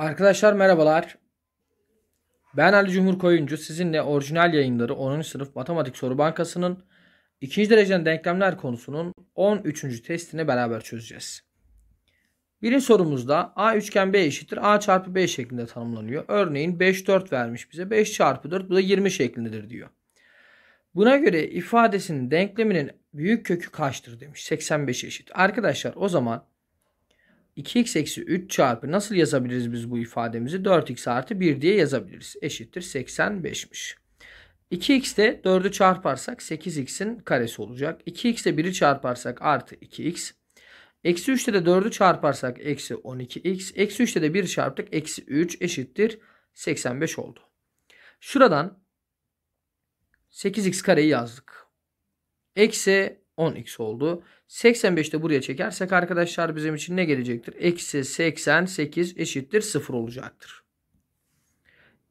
Arkadaşlar merhabalar. Ben Ali Cumhur Koyuncu. Sizinle orijinal yayınları 10. sınıf matematik soru bankasının 2. dereceden denklemler konusunun 13. testini beraber çözeceğiz. Birinci sorumuzda A üçgen B eşittir A çarpı B şeklinde tanımlanıyor. Örneğin 5 4 vermiş bize. 5 çarpı 4 bu da 20 şeklindedir diyor. Buna göre ifadesinin denkleminin büyük kökü kaçtır demiş. 85 eşit. Arkadaşlar o zaman 2x eksi 3 çarpı nasıl yazabiliriz biz bu ifademizi? 4x artı 1 diye yazabiliriz. Eşittir 85'miş. 2x de 4'ü çarparsak 8x'in karesi olacak. 2x de 1'i çarparsak artı 2x. Eksi 3'te de 4'ü çarparsak eksi 12x. Eksi 3'te de 1 çarptık. Eksi 3 eşittir 85 oldu. Şuradan 8x kareyi yazdık. Eksi 10x oldu. 85'te buraya çekersek arkadaşlar bizim için ne gelecektir? Eksi 88 eşittir 0 olacaktır.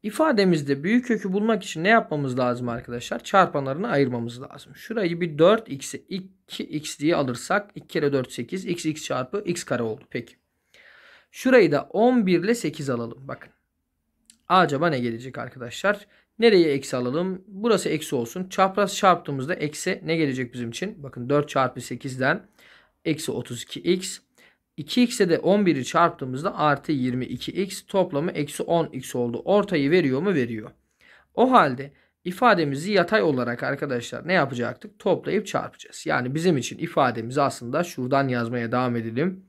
İfademizde büyük kökü bulmak için ne yapmamız lazım arkadaşlar? Çarpanlarını ayırmamız lazım. Şurayı bir 4x'e 2x diye alırsak 2 kere 4 8 x x çarpı x kare oldu. Peki. Şurayı da 11 ile 8 alalım. Bakın. Acaba ne gelecek arkadaşlar? Nereye eksi alalım? Burası eksi olsun. Çapraz çarptığımızda eksi ne gelecek bizim için? Bakın 4 çarpı 8'den eksi 32x. 2x'e de 11'i çarptığımızda artı 22x toplamı eksi 10x oldu. Ortayı veriyor mu? Veriyor. O halde ifademizi yatay olarak arkadaşlar ne yapacaktık? Toplayıp çarpacağız. Yani bizim için ifademizi aslında şuradan yazmaya devam edelim.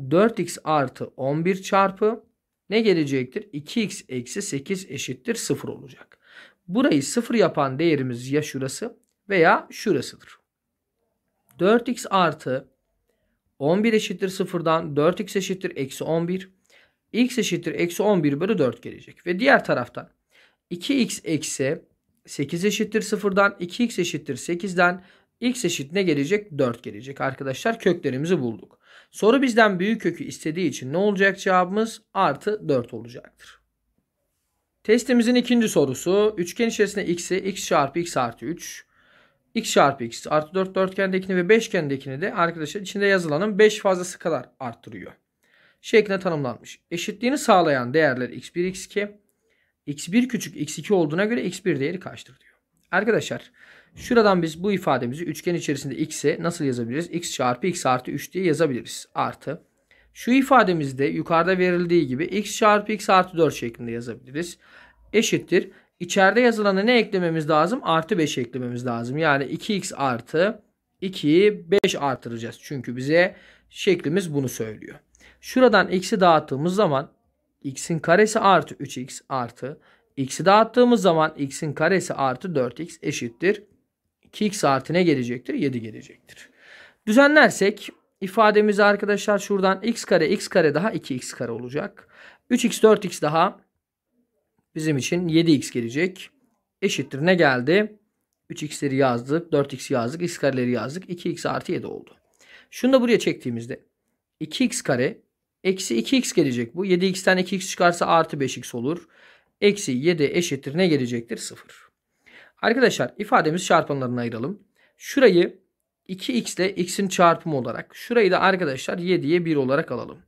4x artı 11 çarpı ne gelecektir? 2x eksi 8 eşittir 0 olacak. Burayı 0 yapan değerimiz ya şurası veya şurasıdır. 4x artı 11 eşittir 0'dan 4x eşittir eksi 11. x eşittir eksi 11 bölü 4 gelecek. Ve diğer taraftan 2x eksi 8 eşittir 0'dan 2x eşittir 8'den x eşit ne gelecek? 4 gelecek. Arkadaşlar köklerimizi bulduk. Soru bizden büyük kökü istediği için ne olacak cevabımız? Artı 4 olacaktır. Testimizin ikinci sorusu. Üçgen içerisinde x'i x çarpı x artı 3. x çarpı x artı 4 dörtgendekini ve beşgendekini de arkadaşlar içinde yazılanın 5 fazlası kadar arttırıyor. Şeklinde tanımlanmış. Eşitliğini sağlayan değerler x1, x2. x1 küçük x2 olduğuna göre x1 değeri kaçtır diyor. Arkadaşlar Şuradan biz bu ifademizi üçgen içerisinde x'e nasıl yazabiliriz? x çarpı x artı 3 diye yazabiliriz. Artı. Şu ifademizde yukarıda verildiği gibi x çarpı x artı 4 şeklinde yazabiliriz. Eşittir. İçeride yazılanı ne eklememiz lazım? Artı 5 eklememiz lazım. Yani 2x artı 2'yi 5 artıracağız. Çünkü bize şeklimiz bunu söylüyor. Şuradan x'i dağıttığımız zaman x'in karesi artı 3x artı x'i dağıttığımız zaman x'in karesi artı 4x eşittir 2 x artı ne gelecektir. 7 gelecektir. Düzenlersek ifademizi arkadaşlar şuradan x kare x kare daha 2x kare olacak. 3x 4x daha bizim için 7x gelecek. Eşittir ne geldi? 3x'leri yazdık, 4x yazdık, x kareleri yazdık. 2x artı 7 oldu. Şunu da buraya çektiğimizde 2x kare eksi 2x gelecek. Bu 7x'ten 2x çıkarsa artı 5x olur. Eksi 7 eşittir ne gelecektir? 0. Arkadaşlar ifademiz çarpanlarına ayıralım. Şurayı 2x ile x'in çarpımı olarak. Şurayı da arkadaşlar 7'ye 1 olarak alalım.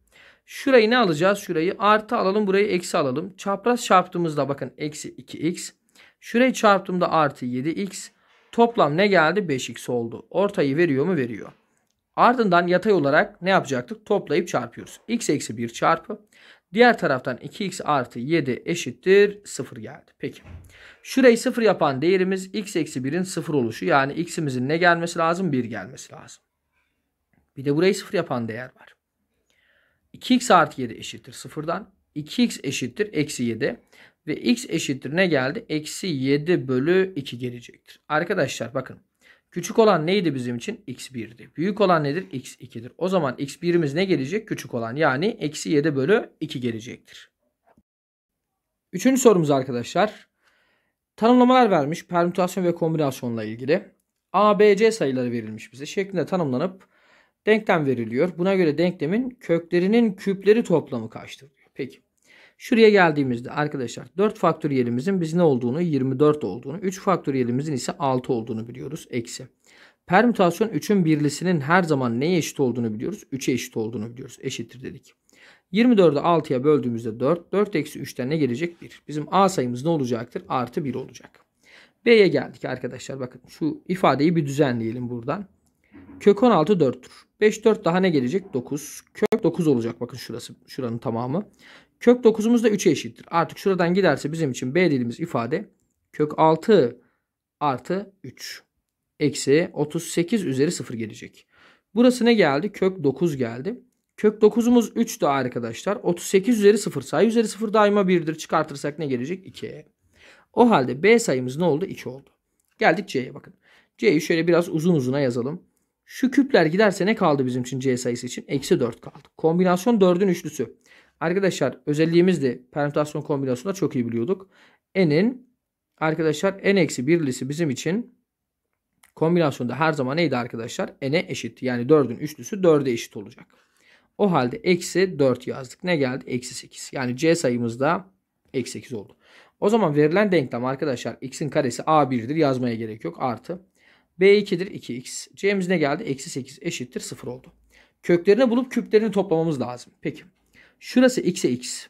Şurayı ne alacağız? Şurayı artı alalım. Burayı eksi alalım. Çapraz çarptığımızda bakın eksi 2x. Şurayı çarptığımda artı 7x. Toplam ne geldi? 5x oldu. Ortayı veriyor mu? Veriyor. Ardından yatay olarak ne yapacaktık? Toplayıp çarpıyoruz. x eksi 1 çarpı. Diğer taraftan 2x artı 7 eşittir 0 geldi. Peki. Şurayı 0 yapan değerimiz x eksi 1'in 0 oluşu. Yani x'imizin ne gelmesi lazım? 1 gelmesi lazım. Bir de burayı 0 yapan değer var. 2x artı 7 eşittir 0'dan. 2x eşittir eksi 7. Ve x eşittir ne geldi? Eksi 7 bölü 2 gelecektir. Arkadaşlar bakın. Küçük olan neydi bizim için? X1'di. Büyük olan nedir? X2'dir. O zaman X1'imiz ne gelecek? Küçük olan yani eksi 7 bölü 2 gelecektir. Üçüncü sorumuz arkadaşlar. Tanımlamalar vermiş. Permütasyon ve kombinasyonla ilgili. A, B, C sayıları verilmiş bize. Şeklinde tanımlanıp denklem veriliyor. Buna göre denklemin köklerinin küpleri toplamı kaçtır? Peki. Şuraya geldiğimizde arkadaşlar 4 faktöriyelimizin biz ne olduğunu 24 olduğunu 3 faktöriyelimizin ise 6 olduğunu biliyoruz. Eksi. Permütasyon 3'ün birlisinin her zaman neye eşit olduğunu biliyoruz. 3'e eşit olduğunu biliyoruz. Eşittir dedik. 24'ü 6'ya böldüğümüzde 4. 4 eksi 3'ten ne gelecek? 1. Bizim A sayımız ne olacaktır? Artı 1 olacak. B'ye geldik arkadaşlar. Bakın şu ifadeyi bir düzenleyelim buradan. Kök 16 4'tür. 5 4 daha ne gelecek? 9. Kök 9 olacak. Bakın şurası şuranın tamamı. Kök 9'umuz da 3'e eşittir. Artık şuradan giderse bizim için B dediğimiz ifade kök 6 artı 3 eksi 38 üzeri 0 gelecek. Burası ne geldi? Kök 9 geldi. Kök 9'umuz 3'tü arkadaşlar. 38 üzeri 0 sayı üzeri 0 daima 1'dir. Çıkartırsak ne gelecek? 2. O halde B sayımız ne oldu? 2 oldu. Geldik C'ye bakın. C'yi şöyle biraz uzun uzuna yazalım. Şu küpler giderse ne kaldı bizim için C sayısı için? Eksi 4 kaldı. Kombinasyon 4'ün üçlüsü. Arkadaşlar özelliğimiz de permütasyon kombinasyonunda çok iyi biliyorduk. N'in arkadaşlar n eksi birlisi bizim için kombinasyonda her zaman neydi arkadaşlar? N'e eşit. Yani 4'ün üçlüsü 4'e eşit olacak. O halde eksi 4 yazdık. Ne geldi? Eksi 8. Yani C sayımız da eksi 8 oldu. O zaman verilen denklem arkadaşlar x'in karesi a1'dir. Yazmaya gerek yok. Artı b2'dir 2x. C'miz ne geldi? Eksi 8 eşittir 0 oldu. Köklerini bulup küplerini toplamamız lazım. Peki. Şurası x'e x.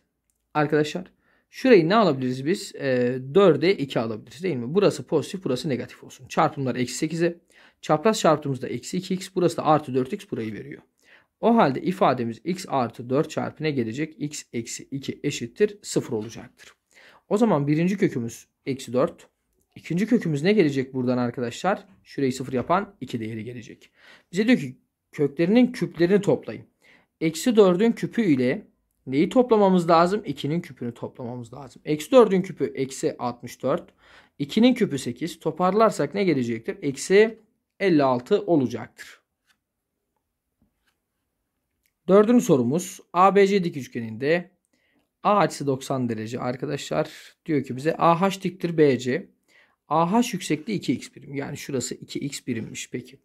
Arkadaşlar şurayı ne alabiliriz biz? E, 4'e 2 alabiliriz değil mi? Burası pozitif burası negatif olsun. Çarpımlar eksi 8'e. Çapraz çarptığımızda eksi 2x burası da artı 4x burayı veriyor. O halde ifademiz x artı 4 çarpı ne gelecek? x eksi 2 eşittir 0 olacaktır. O zaman birinci kökümüz eksi 4. İkinci kökümüz ne gelecek buradan arkadaşlar? Şurayı 0 yapan 2 değeri gelecek. Bize diyor ki köklerinin küplerini toplayın. Eksi 4'ün küpü ile Neyi toplamamız lazım? 2'nin küpünü toplamamız lazım. Eksi 4'ün küpü eksi 64. 2'nin küpü 8. Toparlarsak ne gelecektir? Eksi 56 olacaktır. Dördüncü sorumuz. ABC dik üçgeninde A açısı 90 derece arkadaşlar. Diyor ki bize AH diktir BC. AH yüksekliği 2x birim. Yani şurası 2x birimmiş. Peki.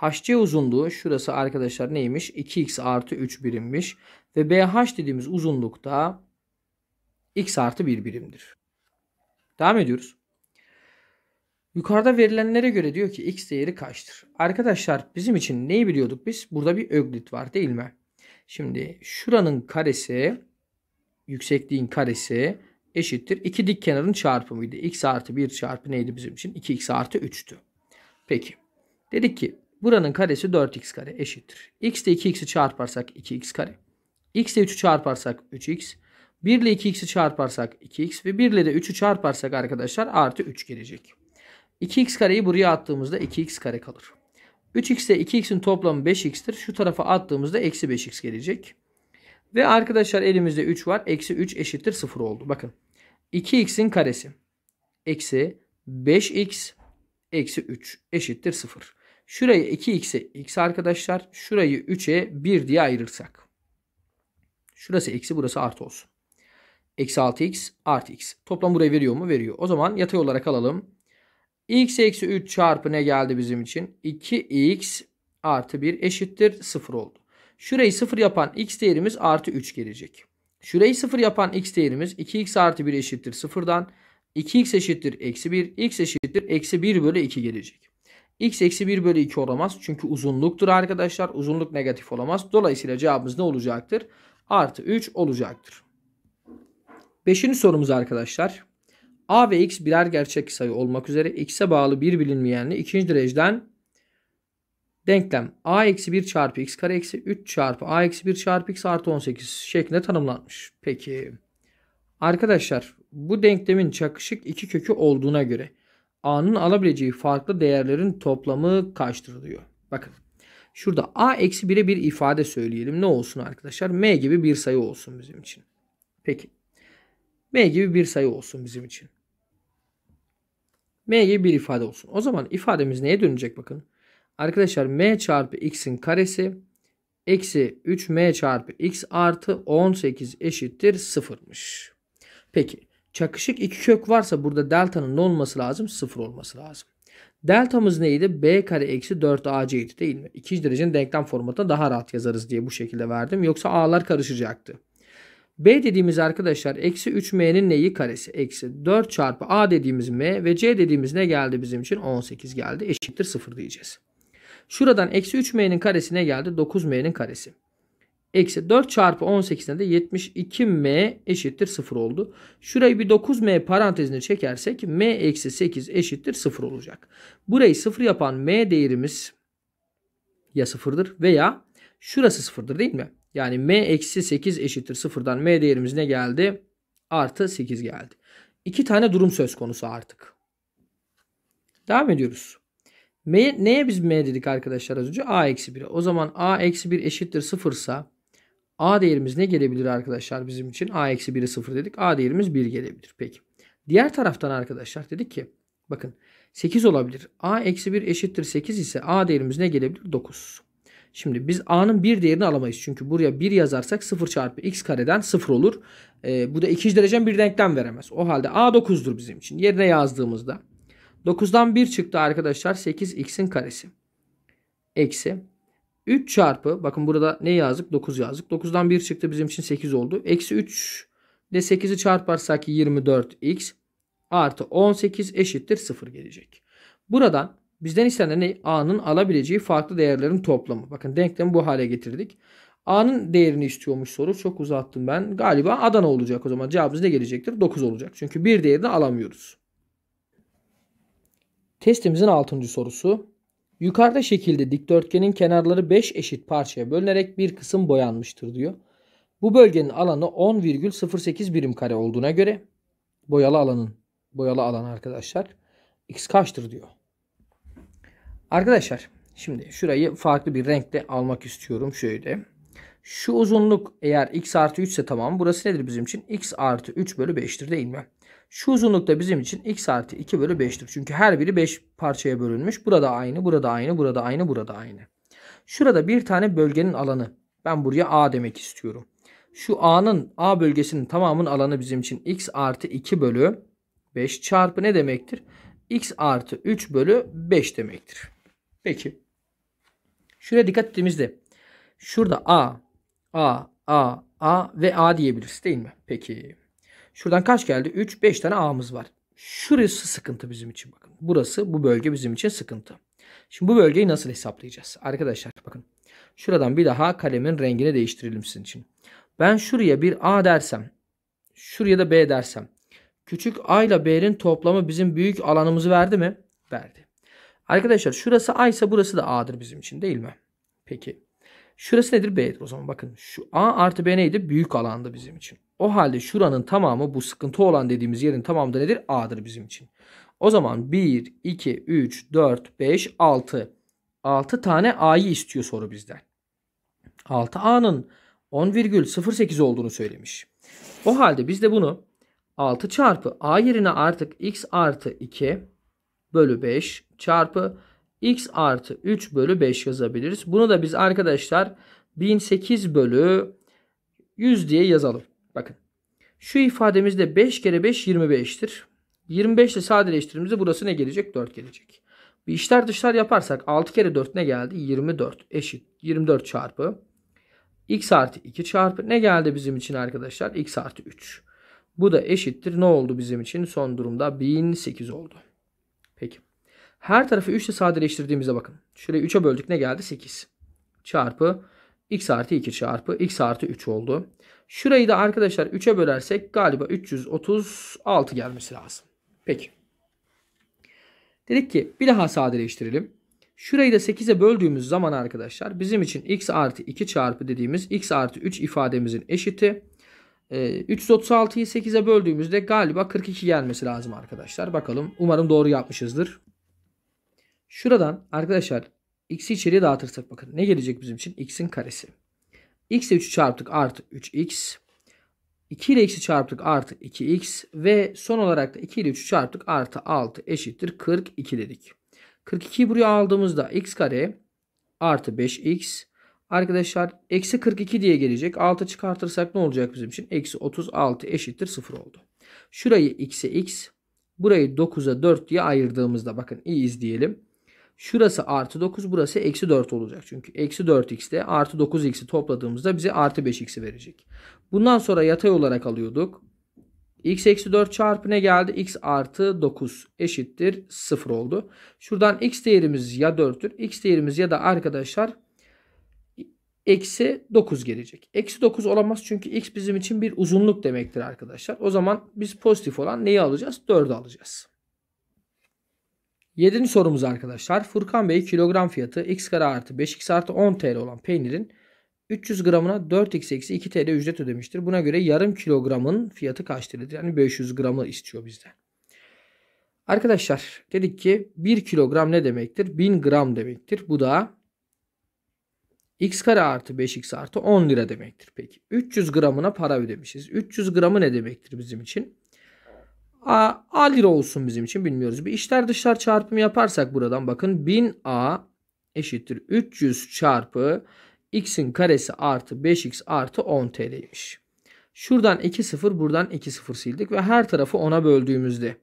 HC uzunluğu şurası arkadaşlar neymiş? 2x artı 3 birimmiş. Ve BH dediğimiz uzunlukta x artı 1 birimdir. Devam ediyoruz. Yukarıda verilenlere göre diyor ki x değeri kaçtır? Arkadaşlar bizim için neyi biliyorduk biz? Burada bir öglit var değil mi? Şimdi şuranın karesi yüksekliğin karesi eşittir. iki dik kenarın çarpımıydı. x artı 1 çarpı neydi bizim için? 2x artı 3'tü. Peki. Dedik ki Buranın karesi 4x kare eşittir. x ile 2x'i çarparsak 2x kare. x ile 3'ü çarparsak 3x. 1 ile 2x'i çarparsak 2x ve 1 ile de 3'ü çarparsak arkadaşlar artı 3 gelecek. 2x kareyi buraya attığımızda 2x kare kalır. 3x ile 2x'in toplamı 5x'tir. Şu tarafa attığımızda eksi 5x gelecek. Ve arkadaşlar elimizde 3 var. Eksi 3 eşittir 0 oldu. Bakın 2x'in karesi eksi 5x eksi 3 eşittir 0. Şurayı 2x'e x arkadaşlar. Şurayı 3'e 1 diye ayırırsak. Şurası eksi burası artı olsun. Eksi 6x artı x. Toplam buraya veriyor mu? Veriyor. O zaman yatay olarak alalım. x eksi 3 çarpı ne geldi bizim için? 2x artı 1 eşittir 0 oldu. Şurayı 0 yapan x değerimiz artı 3 gelecek. Şurayı 0 yapan x değerimiz 2x artı 1 eşittir 0'dan 2x eşittir eksi 1 x eşittir eksi 1 bölü 2 gelecek x eksi 1 bölü 2 olamaz. Çünkü uzunluktur arkadaşlar. Uzunluk negatif olamaz. Dolayısıyla cevabımız ne olacaktır? Artı 3 olacaktır. Beşinci sorumuz arkadaşlar. A ve x birer gerçek sayı olmak üzere x'e bağlı bir bilinmeyenli ikinci dereceden denklem a eksi 1 çarpı x kare eksi 3 çarpı a eksi 1 çarpı x artı 18 şeklinde tanımlanmış. Peki arkadaşlar bu denklemin çakışık iki kökü olduğuna göre A'nın alabileceği farklı değerlerin toplamı kaçtır diyor. Bakın şurada A eksi 1'e bir ifade söyleyelim. Ne olsun arkadaşlar? M gibi bir sayı olsun bizim için. Peki. M gibi bir sayı olsun bizim için. M gibi bir ifade olsun. O zaman ifademiz neye dönecek bakın. Arkadaşlar M çarpı X'in karesi eksi 3M çarpı X artı 18 eşittir 0'mış. Peki çakışık iki kök varsa burada delta'nın ne olması lazım? Sıfır olması lazım. Deltamız neydi? b kare eksi 4ac'ydi değil mi? İkinci derecenin denklem formatına daha rahat yazarız diye bu şekilde verdim. Yoksa a'lar karışacaktı. b dediğimiz arkadaşlar eksi 3m'nin neyi karesi? Eksi 4 çarpı a dediğimiz m ve c dediğimiz ne geldi bizim için? 18 geldi. Eşittir 0 diyeceğiz. Şuradan eksi 3m'nin karesi ne geldi? 9m'nin karesi. Eksi 4 çarpı 18'ine de 72m eşittir 0 oldu. Şurayı bir 9m parantezine çekersek m eksi 8 eşittir 0 olacak. Burayı 0 yapan m değerimiz ya 0'dır veya şurası 0'dır değil mi? Yani m eksi 8 eşittir 0'dan m değerimiz ne geldi? Artı 8 geldi. İki tane durum söz konusu artık. Devam ediyoruz. M, neye biz m dedik arkadaşlar az önce? a eksi 1'e. O zaman a eksi 1 eşittir 0 A değerimiz ne gelebilir arkadaşlar bizim için? A eksi 1'i 0 dedik. A değerimiz 1 gelebilir. Peki. Diğer taraftan arkadaşlar dedik ki bakın 8 olabilir. A eksi 1 eşittir 8 ise A değerimiz ne gelebilir? 9. Şimdi biz A'nın bir değerini alamayız. Çünkü buraya 1 yazarsak 0 çarpı x kareden 0 olur. E, bu da ikinci derecen bir denklem veremez. O halde A 9'dur bizim için. Yerine yazdığımızda 9'dan 1 çıktı arkadaşlar. 8x'in karesi. Eksi 3 çarpı bakın burada ne yazdık? 9 yazdık. 9'dan 1 çıktı bizim için 8 oldu. Eksi 3 de 8'i çarparsak 24x artı 18 eşittir 0 gelecek. Buradan bizden istenen ne? A'nın alabileceği farklı değerlerin toplamı. Bakın denklemi bu hale getirdik. A'nın değerini istiyormuş soru. Çok uzattım ben. Galiba Adana olacak o zaman. Cevabımız ne gelecektir? 9 olacak. Çünkü bir değerini alamıyoruz. Testimizin 6. sorusu. Yukarıda şekilde dikdörtgenin kenarları 5 eşit parçaya bölünerek bir kısım boyanmıştır diyor. Bu bölgenin alanı 10,08 birim kare olduğuna göre boyalı alanın boyalı alan arkadaşlar x kaçtır diyor. Arkadaşlar şimdi şurayı farklı bir renkle almak istiyorum şöyle. Şu uzunluk eğer x artı 3 ise tamam. Burası nedir bizim için? x artı 3 bölü 5'tir değil mi? Şu uzunluk da bizim için x artı 2 bölü 5'tir. Çünkü her biri 5 parçaya bölünmüş. Burada aynı, burada aynı, burada aynı, burada aynı. Şurada bir tane bölgenin alanı. Ben buraya A demek istiyorum. Şu A'nın, A bölgesinin tamamının alanı bizim için x artı 2 bölü 5 çarpı ne demektir? x artı 3 bölü 5 demektir. Peki. Şuraya dikkat ettiğimizde şurada A, A, A, A ve A diyebiliriz değil mi? Peki. Şuradan kaç geldi? 3, 5 tane A'mız var. Şurası sıkıntı bizim için bakın. Burası bu bölge bizim için sıkıntı. Şimdi bu bölgeyi nasıl hesaplayacağız? Arkadaşlar bakın. Şuradan bir daha kalemin rengini değiştirelim sizin için. Ben şuraya bir A dersem. Şuraya da B dersem. Küçük A ile B'nin toplamı bizim büyük alanımızı verdi mi? Verdi. Arkadaşlar şurası A ise burası da A'dır bizim için değil mi? Peki. Şurası nedir? B'dir o zaman bakın. Şu A artı B neydi? Büyük alandı bizim için. O halde şuranın tamamı bu sıkıntı olan dediğimiz yerin tamamı da nedir? A'dır bizim için. O zaman 1, 2, 3, 4, 5, 6. 6 tane A'yı istiyor soru bizden. 6 A'nın 10,08 olduğunu söylemiş. O halde biz de bunu 6 çarpı A yerine artık x artı 2 bölü 5 çarpı x artı 3 bölü 5 yazabiliriz. Bunu da biz arkadaşlar 1008 bölü 100 diye yazalım. Bakın. Şu ifademizde 5 kere 5 25'tir. 25 ile sadeleştirdiğimizde burası ne gelecek? 4 gelecek. Bir işler dışlar yaparsak 6 kere 4 ne geldi? 24 eşit 24 çarpı x artı 2 çarpı ne geldi bizim için arkadaşlar? x artı 3. Bu da eşittir. Ne oldu bizim için? Son durumda 1008 oldu. Peki. Her tarafı 3 ile sadeleştirdiğimizde bakın. Şurayı 3'e böldük ne geldi? 8 çarpı x artı 2 çarpı x artı 3 oldu. Şurayı da arkadaşlar 3'e bölersek galiba 336 gelmesi lazım. Peki. Dedik ki bir daha sadeleştirelim. Şurayı da 8'e böldüğümüz zaman arkadaşlar bizim için x artı 2 çarpı dediğimiz x artı 3 ifademizin eşiti. Ee, 336'yı 8'e böldüğümüzde galiba 42 gelmesi lazım arkadaşlar. Bakalım umarım doğru yapmışızdır. Şuradan arkadaşlar x'i içeriye dağıtırsak bakın ne gelecek bizim için x'in karesi x ile 3'ü çarptık artı 3x. 2 ile x'i çarptık artı 2x. Ve son olarak da 2 ile 3'ü çarptık artı 6 eşittir 42 dedik. 42'yi buraya aldığımızda x kare artı 5x. Arkadaşlar eksi 42 diye gelecek. 6 çıkartırsak ne olacak bizim için? Eksi 36 eşittir 0 oldu. Şurayı x'e x. Burayı 9'a 4 diye ayırdığımızda bakın iyi izleyelim. Şurası artı 9 burası eksi 4 olacak. Çünkü eksi 4x ile artı 9x'i topladığımızda bize artı 5x'i verecek. Bundan sonra yatay olarak alıyorduk. x eksi 4 çarpı ne geldi? x artı 9 eşittir 0 oldu. Şuradan x değerimiz ya 4'tür. x değerimiz ya da arkadaşlar eksi 9 gelecek. Eksi 9 olamaz çünkü x bizim için bir uzunluk demektir arkadaşlar. O zaman biz pozitif olan neyi alacağız? 4'ü alacağız. 7. sorumuz arkadaşlar. Furkan Bey kilogram fiyatı x kare artı 5x artı 10 TL olan peynirin 300 gramına 4x eksi 2 TL ücret ödemiştir. Buna göre yarım kilogramın fiyatı kaç TL'dir? Yani 500 gramı istiyor bizden. Arkadaşlar dedik ki 1 kilogram ne demektir? 1000 gram demektir. Bu da x kare artı 5x artı 10 lira demektir. Peki 300 gramına para ödemişiz. 300 gramı ne demektir bizim için? A, A lira olsun bizim için bilmiyoruz. Bir işler dışlar çarpımı yaparsak buradan bakın 1000 A eşittir 300 çarpı x'in karesi artı 5x artı 10 TL'ymiş. Şuradan 2 sıfır buradan 2 sıfır sildik ve her tarafı 10'a böldüğümüzde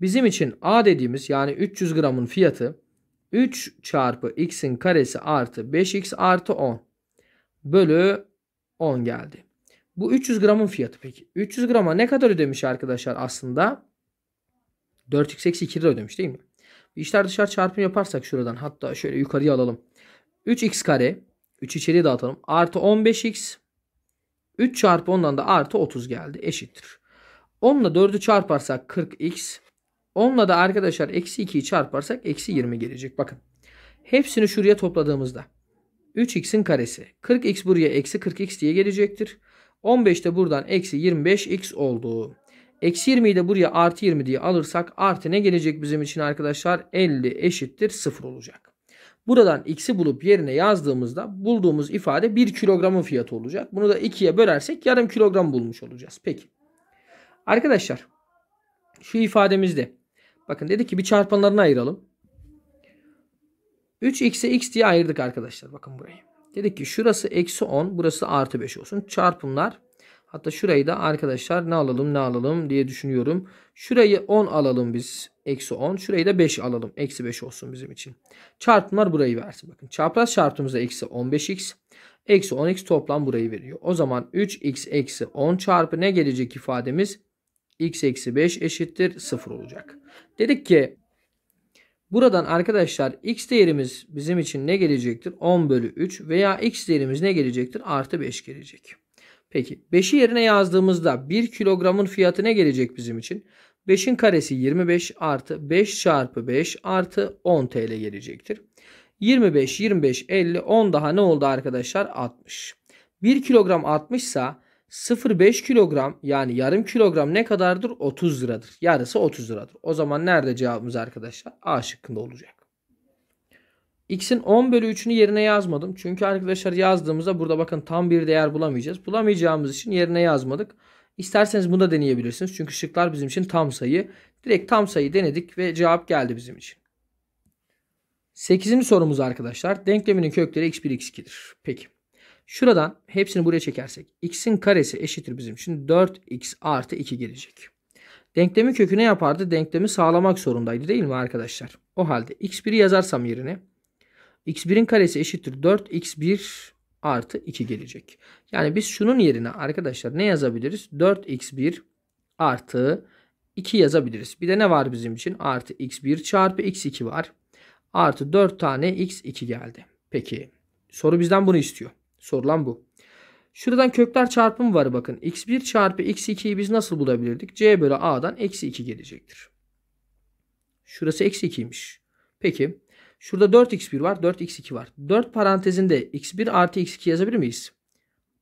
bizim için A dediğimiz yani 300 gramın fiyatı 3 çarpı x'in karesi artı 5x artı 10 bölü 10 geldi. Bu 300 gramın fiyatı peki. 300 grama ne kadar ödemiş arkadaşlar aslında? 4x eksi 2 lira ödemiş değil mi? İşler dışarı çarpım yaparsak şuradan hatta şöyle yukarıya alalım. 3x kare 3 içeriye dağıtalım. Artı 15x 3 çarpı ondan da artı 30 geldi. Eşittir. 10'la 4'ü çarparsak 40x 10'la da arkadaşlar eksi 2'yi çarparsak eksi 20 gelecek. Bakın. Hepsini şuraya topladığımızda 3x'in karesi 40x buraya eksi 40x diye gelecektir. 15 de buradan eksi 25x oldu. Eksi 20'yi de buraya artı 20 diye alırsak artı ne gelecek bizim için arkadaşlar? 50 eşittir 0 olacak. Buradan x'i bulup yerine yazdığımızda bulduğumuz ifade 1 kilogramın fiyatı olacak. Bunu da 2'ye bölersek yarım kilogram bulmuş olacağız. Peki. Arkadaşlar şu ifademizde bakın dedi ki bir çarpanlarını ayıralım. 3x'e x diye ayırdık arkadaşlar. Bakın burayı. Dedik ki şurası eksi 10 burası artı 5 olsun. Çarpımlar hatta şurayı da arkadaşlar ne alalım ne alalım diye düşünüyorum. Şurayı 10 alalım biz eksi 10. Şurayı da 5 alalım. Eksi 5 olsun bizim için. Çarpımlar burayı versin. Bakın çapraz çarptığımızda eksi 15x. Eksi 10x toplam burayı veriyor. O zaman 3x eksi 10 çarpı ne gelecek ifademiz? x eksi 5 eşittir 0 olacak. Dedik ki Buradan arkadaşlar x değerimiz bizim için ne gelecektir? 10 bölü 3 veya x değerimiz ne gelecektir? Artı 5 gelecek. Peki 5'i yerine yazdığımızda 1 kilogramın fiyatı ne gelecek bizim için? 5'in karesi 25 artı 5 çarpı 5 artı 10 TL gelecektir. 25, 25, 50, 10 daha ne oldu arkadaşlar? 60. 1 kilogram 60 sa 0.5 kilogram yani yarım kilogram ne kadardır? 30 liradır. Yarısı 30 liradır. O zaman nerede cevabımız arkadaşlar? A şıkkında olacak. X'in 10 bölü 3'ünü yerine yazmadım. Çünkü arkadaşlar yazdığımızda burada bakın tam bir değer bulamayacağız. Bulamayacağımız için yerine yazmadık. İsterseniz bunu da deneyebilirsiniz. Çünkü şıklar bizim için tam sayı. Direkt tam sayı denedik ve cevap geldi bizim için. 8. sorumuz arkadaşlar. Denkleminin kökleri x1, x2'dir. Peki. Şuradan hepsini buraya çekersek x'in karesi eşittir bizim. için 4x artı 2 gelecek. Denklemi köküne yapardı. Denklemi sağlamak zorundaydı değil mi arkadaşlar? O halde x1'i yazarsam yerine x1'in karesi eşittir 4x1 artı 2 gelecek. Yani biz şunun yerine arkadaşlar ne yazabiliriz? 4x1 artı 2 yazabiliriz. Bir de ne var bizim için? Artı x1 çarpı x2 var. Artı 4 tane x2 geldi. Peki soru bizden bunu istiyor. Sorulan bu. Şuradan kökler çarpımı var bakın. x1 çarpı x2'yi biz nasıl bulabilirdik? c bölü a'dan eksi 2 gelecektir. Şurası eksi 2'ymiş. Peki. Şurada 4x1 var. 4x2 var. 4 parantezinde x1 artı x2 yazabilir miyiz?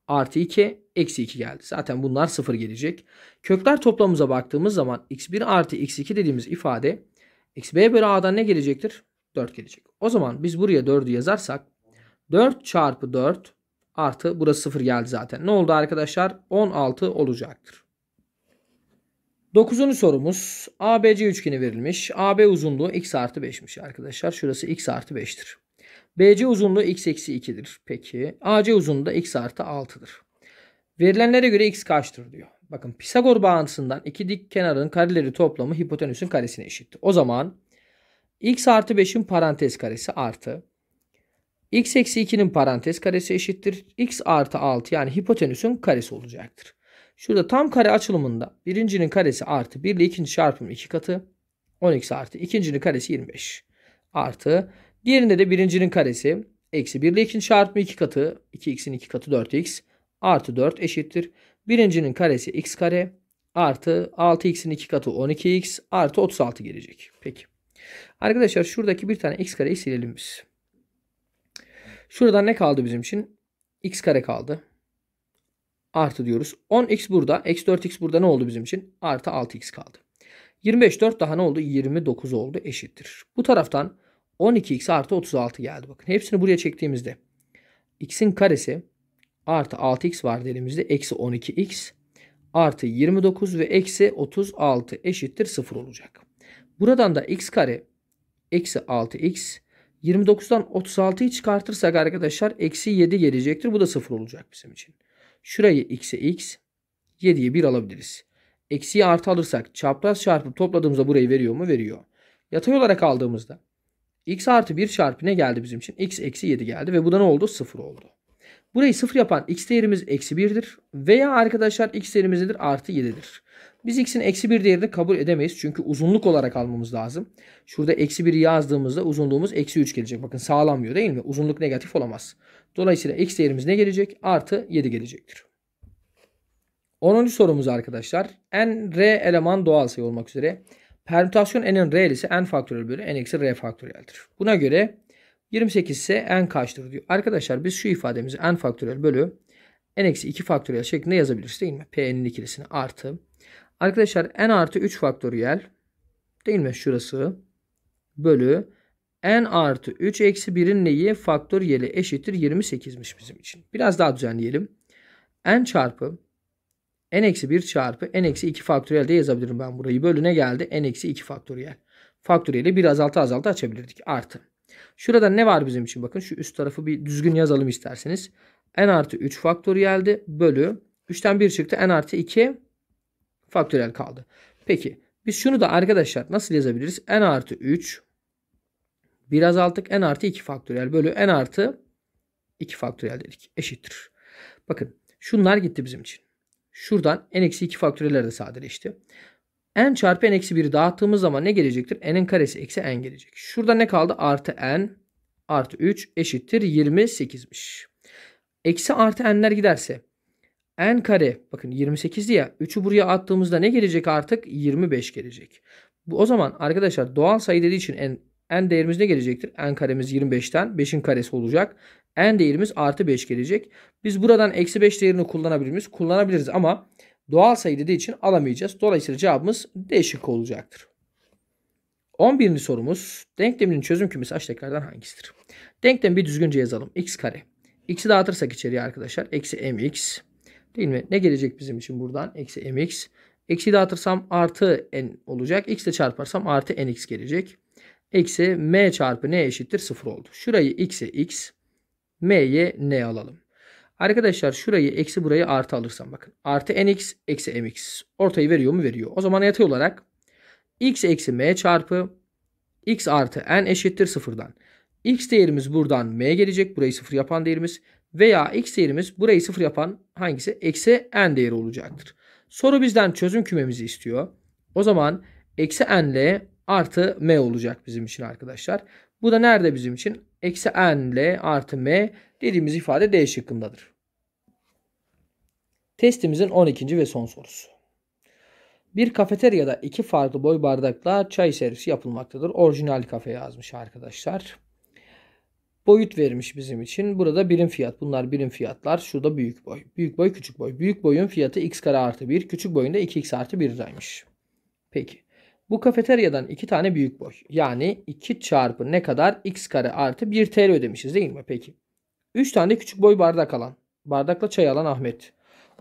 Artı 2 eksi 2 geldi. Zaten bunlar 0 gelecek. Kökler toplamımıza baktığımız zaman x1 artı x2 dediğimiz ifade xb bölü a'dan ne gelecektir? 4 gelecek. O zaman biz buraya 4'ü yazarsak 4 çarpı 4 artı burası 0 geldi zaten. Ne oldu arkadaşlar? 16 olacaktır. 9. sorumuz ABC üçgeni verilmiş. AB uzunluğu x artı 5'miş arkadaşlar. Şurası x artı 5'tir. BC uzunluğu x eksi 2'dir. Peki AC uzunluğu da x artı 6'dır. Verilenlere göre x kaçtır diyor. Bakın Pisagor bağıntısından iki dik kenarın kareleri toplamı hipotenüsün karesine eşittir. O zaman x artı 5'in parantez karesi artı x eksi 2'nin parantez karesi eşittir. x artı 6 yani hipotenüsün karesi olacaktır. Şurada tam kare açılımında birincinin karesi artı 1 ile ikinci çarpımın 2 katı 12 artı ikincinin karesi 25 artı diğerinde de birincinin karesi eksi 1 ile ikinci çarpımı 2 katı 2x'in 2 katı 4x artı 4 eşittir. Birincinin karesi x kare artı 6x'in 2 katı 12x artı 36 gelecek. Peki. Arkadaşlar şuradaki bir tane x kare silelim biz. Şuradan ne kaldı bizim için? X kare kaldı. Artı diyoruz. 10x burada. X4x burada ne oldu bizim için? Artı 6x kaldı. 25 4 daha ne oldu? 29 oldu. Eşittir. Bu taraftan 12x artı 36 geldi. Bakın hepsini buraya çektiğimizde x'in karesi artı 6x var dediğimizde eksi 12x artı 29 ve eksi 36 eşittir 0 olacak. Buradan da x kare eksi 6x 29'dan 36'yı çıkartırsak arkadaşlar eksi 7 gelecektir. Bu da 0 olacak bizim için. Şurayı x'e x, 7'ye 1 alabiliriz. Eksiyi artı alırsak çapraz çarpıp topladığımızda burayı veriyor mu? Veriyor. Yatay olarak aldığımızda x artı 1 çarpı ne geldi bizim için? x eksi 7 geldi ve bu da ne oldu? 0 oldu. Burayı 0 yapan x değerimiz eksi 1'dir. Veya arkadaşlar x değerimiz nedir? Artı 7'dir. Biz x'in eksi 1 değerini kabul edemeyiz. Çünkü uzunluk olarak almamız lazım. Şurada eksi 1'i yazdığımızda uzunluğumuz eksi 3 gelecek. Bakın sağlanmıyor değil mi? Uzunluk negatif olamaz. Dolayısıyla x değerimiz ne gelecek? Artı 7 gelecektir. 10. sorumuz arkadaşlar. N, R eleman doğal sayı olmak üzere. Permütasyon n'in r'lisi n faktörel bölü n eksi r faktöreldir. Buna göre 28 ise n kaçtır diyor. Arkadaşlar biz şu ifademizi n faktörel bölü n eksi 2 faktöriyel şeklinde yazabiliriz değil mi? P'nin ikilisini artı Arkadaşlar n artı 3 faktöriyel değil mi şurası bölü n artı 3 eksi 1'in neyi faktöriyeli eşittir 28'miş bizim için. Biraz daha düzenleyelim. n çarpı n eksi 1 çarpı n eksi 2 faktöriyel de yazabilirim ben burayı. Bölü ne geldi? n eksi 2 faktöriyel. Faktöriyeli bir azaltı azaltı açabilirdik. Artı. Şurada ne var bizim için? Bakın şu üst tarafı bir düzgün yazalım isterseniz. n artı 3 faktöriyeldi bölü 3'ten 1 çıktı n artı 2 faktörel kaldı. Peki biz şunu da arkadaşlar nasıl yazabiliriz? n artı 3 bir azalttık n artı 2 faktöriyel bölü n artı 2 faktöriyel dedik. Eşittir. Bakın şunlar gitti bizim için. Şuradan n eksi 2 faktöreler de sadeleşti. n çarpı n eksi 1'i dağıttığımız zaman ne gelecektir? n'in karesi eksi n gelecek. Şurada ne kaldı? Artı n artı 3 eşittir 28'miş. Eksi artı n'ler giderse n kare bakın 28 ya 3'ü buraya attığımızda ne gelecek artık 25 gelecek. Bu, o zaman arkadaşlar doğal sayı dediği için n, n değerimiz ne gelecektir? n karemiz 25'ten 5'in karesi olacak. n değerimiz artı 5 gelecek. Biz buradan eksi 5 değerini kullanabilir miyiz? Kullanabiliriz ama doğal sayı dediği için alamayacağız. Dolayısıyla cevabımız değişik olacaktır. 11. sorumuz denkleminin çözüm kümesi aşağıdakilerden hangisidir? Denklemi bir düzgünce yazalım. x kare. x'i dağıtırsak içeriye arkadaşlar. Eksi mx Değil mi? Ne gelecek bizim için buradan? Eksi mx. Eksi dağıtırsam artı n olacak. x ile çarparsam artı nx gelecek. Eksi m çarpı n eşittir 0 oldu. Şurayı x'e x, m'ye n alalım. Arkadaşlar şurayı eksi burayı artı alırsam bakın. Artı nx eksi mx. Ortayı veriyor mu? Veriyor. O zaman yatay olarak x eksi m çarpı x artı n eşittir sıfırdan. x değerimiz buradan m gelecek. Burayı sıfır yapan değerimiz veya x değerimiz burayı sıfır yapan hangisi? Eksi n değeri olacaktır. Soru bizden çözüm kümemizi istiyor. O zaman eksi n n'le artı m olacak bizim için arkadaşlar. Bu da nerede bizim için? Eksi n n'le artı m dediğimiz ifade d şıkkındadır. Testimizin 12. ve son sorusu. Bir kafeteryada iki farklı boy bardakla çay servisi yapılmaktadır. Orijinal kafe yazmış arkadaşlar boyut vermiş bizim için. Burada birim fiyat. Bunlar birim fiyatlar. Şurada büyük boy. Büyük boy küçük boy. Büyük boyun fiyatı x kare artı 1. Küçük boyun da 2x artı 1 liraymış. Peki. Bu kafeteryadan 2 tane büyük boy. Yani 2 çarpı ne kadar? x kare artı 1 TL ödemişiz değil mi? Peki. 3 tane küçük boy bardak alan. Bardakla çay alan Ahmet.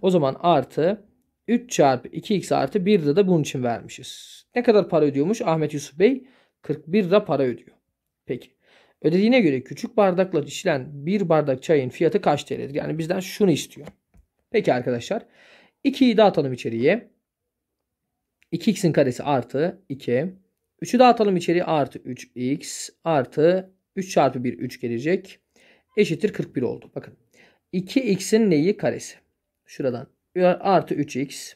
O zaman artı 3 çarpı 2x artı 1 de da bunun için vermişiz. Ne kadar para ödüyormuş Ahmet Yusuf Bey? 41 lira para ödüyor. Peki. Ödediğine göre küçük bardakla içilen bir bardak çayın fiyatı kaç TL'dir? Yani bizden şunu istiyor. Peki arkadaşlar. 2'yi dağıtalım içeriye. 2x'in karesi artı 2. 3'ü dağıtalım içeriye artı 3x artı 3 çarpı 1 3 gelecek. Eşittir 41 oldu. Bakın 2x'in neyi karesi? Şuradan artı 3x.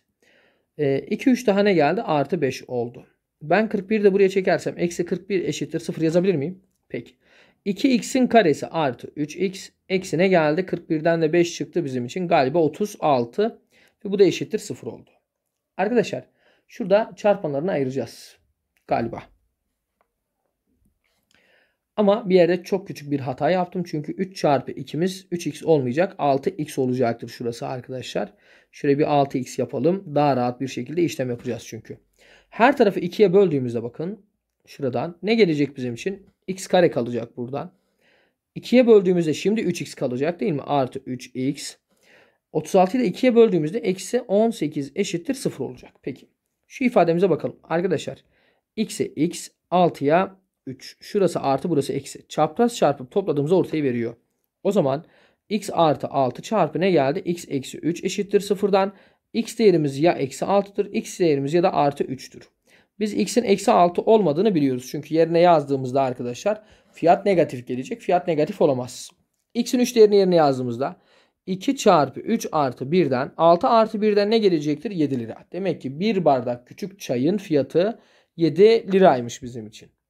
2 3 daha ne geldi? Artı 5 oldu. Ben 41'i de buraya çekersem eksi 41 eşittir 0 yazabilir miyim? Peki. 2x'in karesi artı 3x eksine geldi. 41'den de 5 çıktı bizim için. Galiba 36 ve bu da eşittir 0 oldu. Arkadaşlar şurada çarpanlarını ayıracağız. Galiba. Ama bir yerde çok küçük bir hata yaptım. Çünkü 3 çarpı 2'miz 3x olmayacak. 6x olacaktır şurası arkadaşlar. Şöyle bir 6x yapalım. Daha rahat bir şekilde işlem yapacağız çünkü. Her tarafı 2'ye böldüğümüzde bakın şuradan ne gelecek bizim için? x kare kalacak buradan. 2'ye böldüğümüzde şimdi 3x kalacak değil mi? Artı 3x. 36 ile 2'ye böldüğümüzde eksi 18 eşittir 0 olacak. Peki. Şu ifademize bakalım. Arkadaşlar x'e x 6'ya 3. Şurası artı burası eksi. Çapraz çarpıp topladığımızda ortaya veriyor. O zaman x artı 6 çarpı ne geldi? x eksi 3 eşittir 0'dan. x değerimiz ya eksi 6'dır. x değerimiz ya da artı 3'tür. Biz x'in eksi 6 olmadığını biliyoruz. Çünkü yerine yazdığımızda arkadaşlar fiyat negatif gelecek. Fiyat negatif olamaz. x'in 3 değerini yerine yazdığımızda 2 çarpı 3 artı 1'den 6 artı 1'den ne gelecektir? 7 lira. Demek ki bir bardak küçük çayın fiyatı 7 liraymış bizim için.